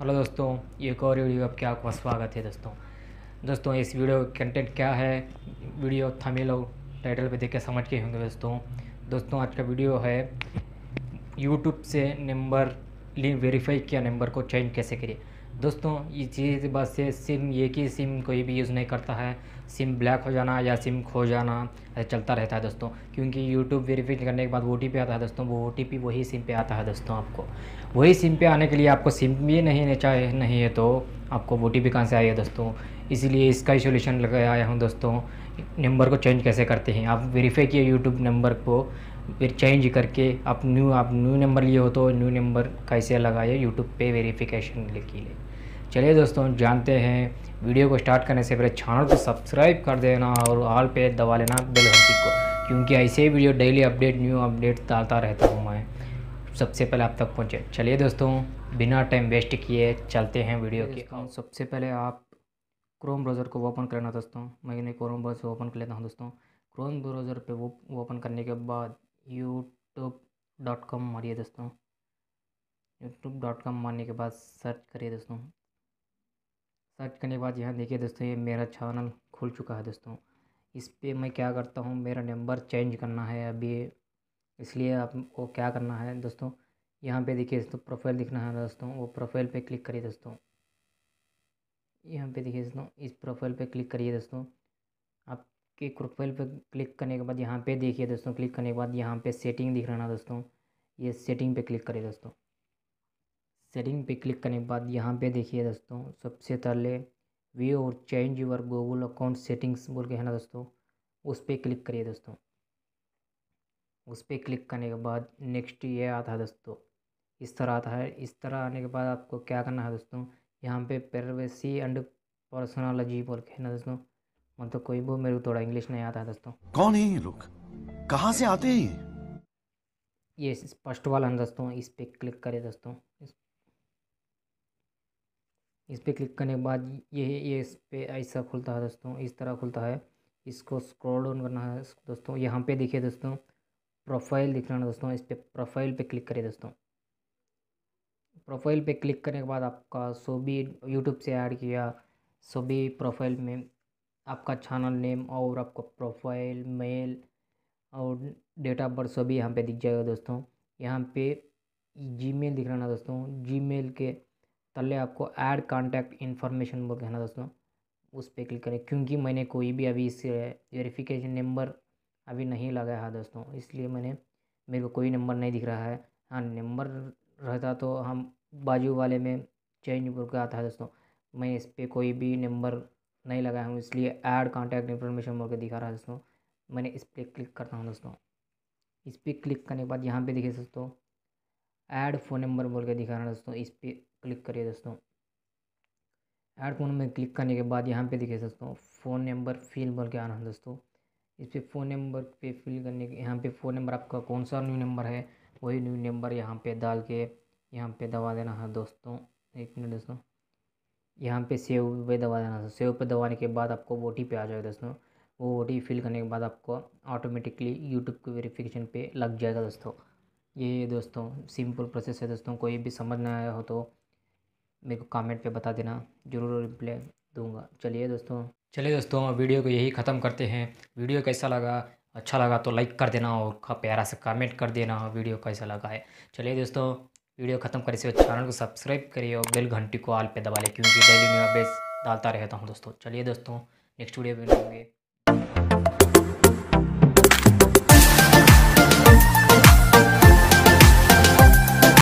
hello दोस्तों एक और वीडियो आपके आपका स्वागत है दोस्तों दोस्तों इस वीडियो कंटेंट क्या है वीडियो थमिल और टाइटल पे देख के समझ के होंगे दोस्तों दोस्तों आज का वीडियो है यूट्यूब से नंबर वेरीफाई किया नंबर को चेंज कैसे करिए दोस्तों ये चीज़ बस से सिम एक ही सिम कोई भी यूज़ नहीं करता है सिम ब्लैक हो जाना या सिम खो जाना चलता रहता है दोस्तों क्योंकि यूट्यूब वेरीफिकेशन करने के बाद ओ आता है दोस्तों वो ओ वही सिम पे आता है दोस्तों आपको वही सिम पे आने के लिए आपको सिम भी नहीं चाहिए नहीं है तो आपको ओ टी पी कहाँ से आई है दोस्तों इसीलिए इसका ही सोल्यूशन लगाया आया हूँ दोस्तों नंबर को चेंज कैसे करते हैं आप वेरीफाई किए यूट्यूब नंबर को फिर चेंज करके आप न्यू आप न्यू नंबर लिए हो तो न्यू नंबर कैसे लगाए यूट्यूब पे वेरीफिकेशन लेके लिए चलिए दोस्तों जानते हैं वीडियो को स्टार्ट करने से पहले चैनल को सब्सक्राइब कर देना और ऑल पे दबा लेना बेल घंटी को क्योंकि ऐसे ही video daily update new update डालता रहता हूँ मैं सबसे पहले आप तक पहुँचे चलिए दोस्तों बिना टाइम वेस्ट किए चलते हैं वीडियो के सबसे पहले आप क्रोम ब्राउज़र को ओपन करना दोस्तों मैंने क्रोम ब्राउज़र ओपन कर लेता हूँ दोस्तों क्रोम ब्राउज़र पे वो ओपन करने के बाद यूट्यूब डॉट कॉम मारिए दोस्तों यूट्यूब डॉट कॉम मारने के बाद सर्च करिए दोस्तों सर्च करने के बाद यहाँ देखिए दोस्तों ये मेरा चैनल खुल चुका है दोस्तों इस पर मैं क्या करता हूँ मेरा नंबर चेंज करना है अभी इसलिए आपको क्या करना है दोस्तों यहाँ पे देखिए दोस्तों प्रोफाइल दिखना है दोस्तों वो प्रोफाइल पे क्लिक करिए दोस्तों यहाँ पे देखिए दोस्तों इस प्रोफाइल पे क्लिक करिए दोस्तों आपके प्रोफाइल पे क्लिक करने के बाद यहाँ पे देखिए दोस्तों क्लिक करने के बाद यहाँ पे सेटिंग दिख रहा है दोस्तों ये सेटिंग पे क्लिक करिए दोस्तों सेटिंग पे क्लिक करने के बाद यहाँ पे देखिए दोस्तों सबसे पहले व्यू और change your Google account settings बोल के है ना दोस्तों उस पर क्लिक करिए दोस्तों उस पर क्लिक करने के बाद नेक्स्ट ये आता है दोस्तों इस तरह आता है इस तरह आने के बाद आपको क्या करना है दोस्तों यहाँ पे प्रवेसी एंड पर्सनोलॉजी बोल के है ना दोस्तों मतलब कोई भी मेरे को थोड़ा इंग्लिश नहीं आता है दोस्तों कौन है ये लोग कहाँ से आते हैं ये स्पष्ट वाला है दोस्तों इस पर क्लिक करें दोस्तों इस पर क्लिक करने के बाद ये ये इस पर ऐसा खुलता है दोस्तों इस तरह खुलता है इसको स्क्रॉल डाउन करना है दोस्तों यहाँ पे देखिए दोस्तों प्रोफाइल दिख रहा है दोस्तों इस पर प्रोफाइल पे क्लिक करें दोस्तों प्रोफाइल पे क्लिक करने के बाद आपका सो भी यूट्यूब से ऐड किया सो भी प्रोफाइल में आपका चैनल नेम और आपका प्रोफाइल मेल और डेट ऑफ बर्थ सभी यहाँ पर दिख जाएगा दोस्तों यहाँ पर जी दिख रहा है दोस्तों जी के तले आपको ऐड कॉन्टैक्ट इन्फॉर्मेशन बोल के है ना दोस्तों उस पर क्लिक करें क्योंकि मैंने कोई भी अभी इस वेरिफिकेशन नंबर अभी नहीं लगाया है दोस्तों इसलिए मैंने मेरे को कोई नंबर नहीं दिख रहा है हाँ नंबर रहता तो हम बाजू वाले में चेंज बोल के आता है दोस्तों मैं इस पर कोई भी नंबर नहीं लगाया हूँ इसलिए ऐड कॉन्टैक्ट इन्फॉर्मेशन बोल के दिखा रहा है दोस्तों मैंने इस पर क्लिक करता हूँ दोस्तों इस पर क्लिक करने के बाद यहाँ पर दिखे दोस्तों ऐड फ़ोन नंबर बोल के दिखा रहा है दोस्तों इस पर क्लिक करिए दोस्तों ऐड फोन में क्लिक करने के बाद यहाँ पे देखिए दोस्तों फ़ोन नंबर फिल बोल के आना है दोस्तों इस पर फ़ोन नंबर पे फिल करने के यहाँ पे फ़ोन नंबर आपका कौन सा न्यू नंबर है वही न्यू नंबर यहाँ पे डाल के यहाँ पे दबा देना है दोस्तों एक मिनट दोस्तों यहाँ पे सेव पे दबा देना है सेव पे दबाने के बाद आपको ओ टी आ जाएगा दोस्तों वो ओ टी फिल करने के बाद आपको ऑटोमेटिकली यूट्यूब के वेरिफिकेशन पे लग जाएगा दोस्तों ये दोस्तों सिंपल प्रोसेस है दोस्तों कोई भी समझ ना आया हो तो मेरे को कमेंट पे बता देना ज़रूर रिप्लाई दूंगा चलिए दोस्तों चलिए दोस्तों वीडियो को यही ख़त्म करते हैं वीडियो कैसा लगा अच्छा लगा तो लाइक कर देना और प्यारा से कमेंट कर देना वीडियो कैसा लगा है चलिए दोस्तों वीडियो ख़त्म करे से चैनल को सब्सक्राइब करिए और बिल घंटी को आल पे दबा लें क्योंकि डेली न्यू अपडेट्स डालता रहता हूँ दोस्तों चलिए दोस्तों नेक्स्ट वीडियो में मिलेंगे